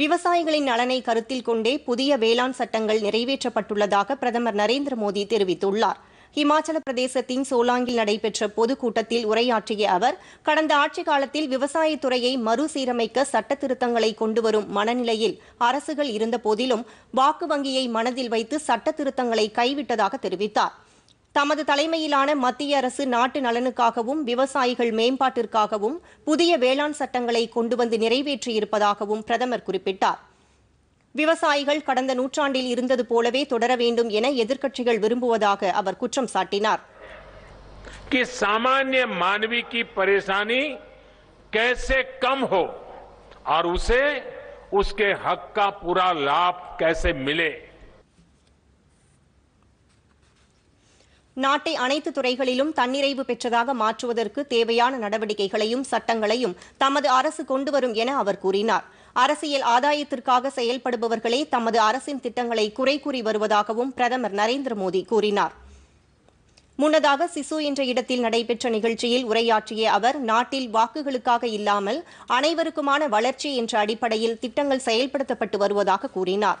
விவசாயிகளின் நலனை கருத்தில் கொண்டே புதிய வேளாண் சட்டங்கள் நிறைவேற்றப்பட்டுள்ளதாக பிரதமர் நரேந்திர மோடி தெரிவித்துள்ளார் இமாச்சல பிரதேசத்தின் சோலாங்கில் நடைபெற்ற பொதுக்கூட்டத்தில் உரையாற்றிய அவர் கடந்த ஆட்சிக் காலத்தில் விவசாயத்துறையை மறுசீரமைக்க சட்ட திருத்தங்களை கொண்டுவரும் மனநிலையில் அரசுகள் இருந்தபோதிலும் வாக்கு வங்கியை மனதில் வைத்து சட்ட திருத்தங்களை கைவிட்டதாக தெரிவித்தாா் தமது தலைமையிலான மத்திய அரசு நாட்டு நலனுக்காகவும் விவசாயிகள் மேம்பாட்டிற்காகவும் புதிய வேளாண் சட்டங்களை கொண்டு வந்து நிறைவேற்றியிருப்பதாகவும் பிரதமர் குறிப்பிட்டார் விவசாயிகள் கடந்த நூற்றாண்டில் இருந்தது போலவே தொடர வேண்டும் என எதிர்க்கட்சிகள் விரும்புவதாக அவர் குற்றம் சாட்டினார் कि सामान्य मानवी की परेशानी कैसे कम हो और उसे उसके हक का पूरा लाभ कैसे मिले நாட்டை அனைத்து துறைகளிலும் தன்னிறைவு பெற்றதாக மாற்றுவதற்கு தேவையான நடவடிக்கைகளையும் சட்டங்களையும் தமது அரசு கொண்டுவரும் என அவர் கூறினார் அரசியல் ஆதாயத்திற்காக செயல்படுபவர்களே தமது அரசின் திட்டங்களை குறை கூறி வருவதாகவும் பிரதமர் நரேந்திர மோடி கூறினார் முன்னதாக சிசு என்ற இடத்தில் நடைபெற்ற நிகழ்ச்சியில் உரையாற்றிய அவர் நாட்டில் வாக்குகளுக்காக இல்லாமல் அனைவருக்குமான வளர்ச்சி என்ற அடிப்படையில் திட்டங்கள் செயல்படுத்தப்பட்டு வருவதாக கூறினாா்